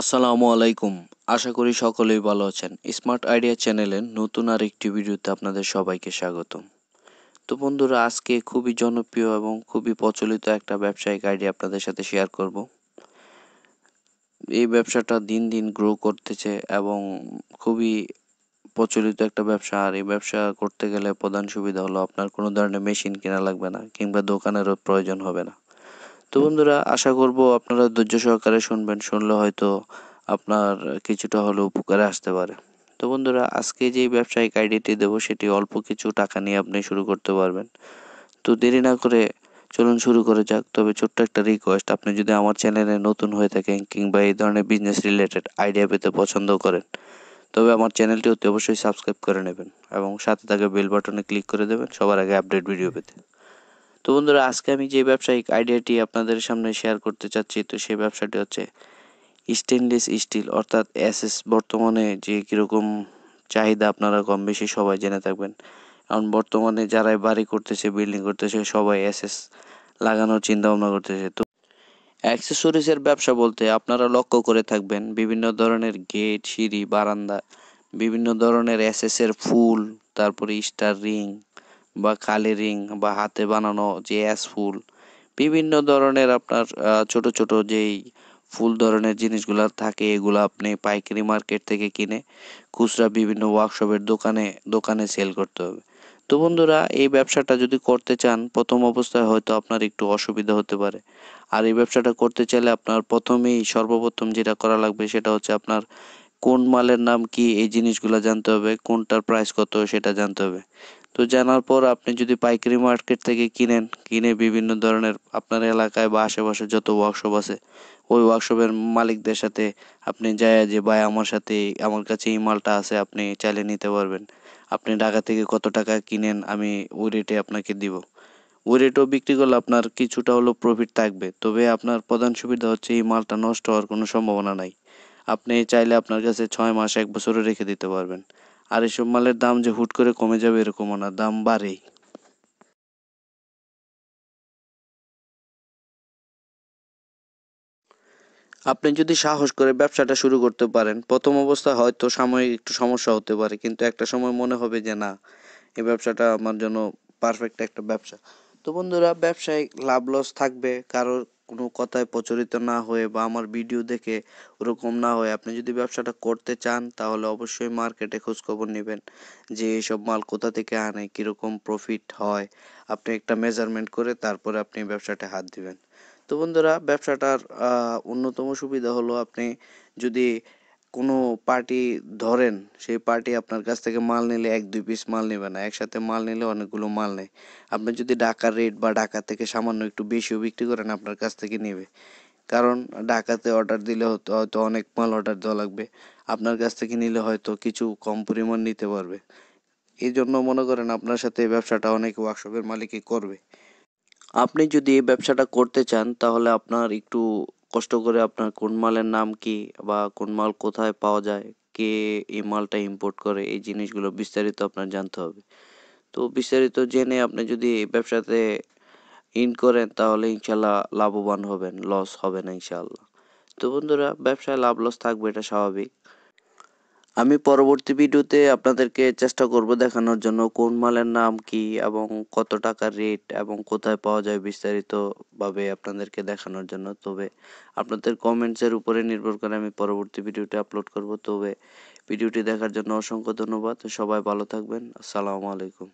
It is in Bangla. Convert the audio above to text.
আসসালামু আলাইকুম আশা করি সকলেই ভালো আছেন স্মার্ট আইডিয়া চ্যানেলের নতুন আর একটি ভিডিওতে আপনাদের সবাইকে স্বাগতম তো বন্ধুরা আজকে খুবই জনপ্রিয় এবং খুবই প্রচলিত একটা ব্যবসায়িক আইডিয়া আপনাদের সাথে শেয়ার করব এই ব্যবসাটা দিন দিন গ্রো করতেছে এবং খুবই প্রচলিত একটা ব্যবসা আর এই ব্যবসা করতে গেলে প্রধান সুবিধা হলো আপনার কোনো ধরনের মেশিন কেনা লাগবে না কিংবা দোকানেরও প্রয়োজন হবে না তো বন্ধুরা আশা করব আপনারা ধৈর্য সহকারে শুনবেন শুনলে হয়তো আপনার কিছুটা হলেও উপকারে আসতে পারে তো বন্ধুরা আজকে যে ব্যবসায়িক আইডিটি দেবো সেটি অল্প কিছু টাকা নিয়ে আপনি শুরু করতে পারবেন তো দেরি না করে চলুন শুরু করে যাক তবে ছোট্ট একটা রিকোয়েস্ট আপনি যদি আমার চ্যানেলে নতুন হয়ে থাকেন কিংবা এই ধরনের বিজনেস রিলেটেড আইডিয়া পেতে পছন্দ করেন তবে আমার চ্যানেলটি অতি অবশ্যই সাবস্ক্রাইব করে নেবেন এবং সাথে থাকা বেল বাটনে ক্লিক করে দেবেন সবার আগে আপডেট ভিডিও পেতে তো বন্ধুরা আজকে আমি যে ব্যবসায়িক আইডিয়াটি আপনাদের সামনে শেয়ার করতে চাচ্ছি তো সেই ব্যবসাটি হচ্ছে স্টেনলেস স্টিল অর্থাৎ অ্যাসেস বর্তমানে যে কীরকম চাহিদা আপনারা কম বেশি সবাই জেনে থাকবেন কারণ বর্তমানে যারাই বাড়ি করতেছে বিল্ডিং করতেছে সবাই অ্যাসেস লাগানোর চিন্তা ভাবনা করতেছে তো অ্যাক্সেসরিজের ব্যবসা বলতে আপনারা লক্ষ্য করে থাকবেন বিভিন্ন ধরনের গেট সিঁড়ি বারান্দা বিভিন্ন ধরনের অ্যাসেসের ফুল তারপরে স্টার রিং বা কালারিং বা হাতে বানানো যে অ্যাস ফুল বিভিন্ন ধরনের আপনার ছোট ছোট যেই ফুল ধরনের জিনিসগুলো থাকে এগুলো আপনি পাইকারি মার্কেট থেকে কিনে খুচরা বিভিন্ন ওয়ার্কশপের দোকানে দোকানে সেল করতে হবে তো বন্ধুরা এই ব্যবসাটা যদি করতে চান প্রথম অবস্থায় হয়তো আপনার একটু অসুবিধা হতে পারে আর এই ব্যবসাটা করতে চাইলে আপনার প্রথমেই সর্বপ্রথম যেটা করা লাগবে সেটা হচ্ছে আপনার কোন মালের নাম কি এই জিনিসগুলো জানতে হবে কোনটার প্রাইস কত সেটা জানতে হবে তো জানার পর আপনি যদি পাইকারি মার্কেট থেকে কিনেন কিনে বিভিন্ন ধরনের আপনার এলাকায় বা আশেপাশে যত ওয়ার্কশপ আছে ওই ওয়ার্কশপের মালিকদের সাথে আপনি যায় যে ভাই আমার সাথে আমার কাছে এই মালটা আছে আপনি চাইলে নিতে পারবেন আপনি ঢাকা থেকে কত টাকা কিনেন আমি ওই রেটে আপনাকে দিব ওই রেটও বিক্রি করলে আপনার কিছুটা হলো প্রফিট থাকবে তবে আপনার প্রধান সুবিধা হচ্ছে এই মালটা নষ্ট হওয়ার কোনো সম্ভাবনা নাই আপনি চাইলে আপনার কাছে ছয় মাস এক বছরও রেখে দিতে পারবেন আর এসব মালের দাম যে হুট করে কমে যাবে এরকমও না দাম বাড়েই আপনি যদি সাহস করে ব্যবসাটা শুরু করতে পারেন প্রথম অবস্থা হয়তো সাময়িক একটু সমস্যা হতে পারে কিন্তু একটা সময় মনে হবে যে না এই ব্যবসাটা আমার জন্য পারফেক্ট একটা ব্যবসা তো বন্ধুরা ব্যবসায় লাভ লস থাকবে কারোর কোনো কথায় প্রচলিত না হয়ে বা আমার ভিডিও দেখে ওরকম না হয়ে আপনি যদি ব্যবসাটা করতে চান তাহলে অবশ্যই মার্কেটে খোঁজখবর নেবেন যে এইসব মাল কোথা থেকে আনে কীরকম প্রফিট হয় আপনি একটা মেজারমেন্ট করে তারপরে আপনি ব্যবসাটা হাত দিবেন তো বন্ধুরা ব্যবসাটার অন্যতম সুবিধা হলো আপনি যদি কোনো পার্টি ধরেন সেই পার্টি আপনার কাছ থেকে মাল নিলে এক দুই পিস মাল নেবে না একসাথে মাল নিলে অনেকগুলো মাল নেয় আপনি যদি ঢাকার রেট বা ঢাকা থেকে সামান্য একটু বেশিও বিক্রি করেন আপনার কাছ থেকে নেবে কারণ ঢাকাতে অর্ডার দিলে হয়তো অনেক মাল অর্ডার দেওয়া লাগবে আপনার কাছ থেকে নিলে হয়তো কিছু কম পরিমাণ নিতে পারবে এই জন্য মনে করেন আপনার সাথে এই ব্যবসাটা অনেক ওয়ার্কশপের মালিকই করবে আপনি যদি এই ব্যবসাটা করতে চান তাহলে আপনার একটু কষ্ট করে আপনার কোন মালের নাম কি বা কোন মাল কোথায় পাওয়া যায় কে এই মালটা ইম্পোর্ট করে এই জিনিসগুলো বিস্তারিত আপনার জানতে হবে তো বিস্তারিত জেনে আপনি যদি ব্যবসাতে ইন করেন তাহলে ইনশাল্লাহ লাভবান হবেন লস হবে না ইনশাল্লাহ তো বন্ধুরা ব্যবসায় লাভ লস থাকবে এটা স্বাভাবিক আমি পরবর্তী ভিডিওতে আপনাদেরকে চেষ্টা করব দেখানোর জন্য কোন মালের নাম কি এবং কত টাকার রেট এবং কোথায় পাওয়া যায় বিস্তারিতভাবে আপনাদেরকে দেখানোর জন্য তবে আপনাদের কমেন্টসের উপরে নির্ভর করে আমি পরবর্তী ভিডিওটি আপলোড করব তবে ভিডিওটি দেখার জন্য অসংখ্য ধন্যবাদ সবাই ভালো থাকবেন আসসালামু আলাইকুম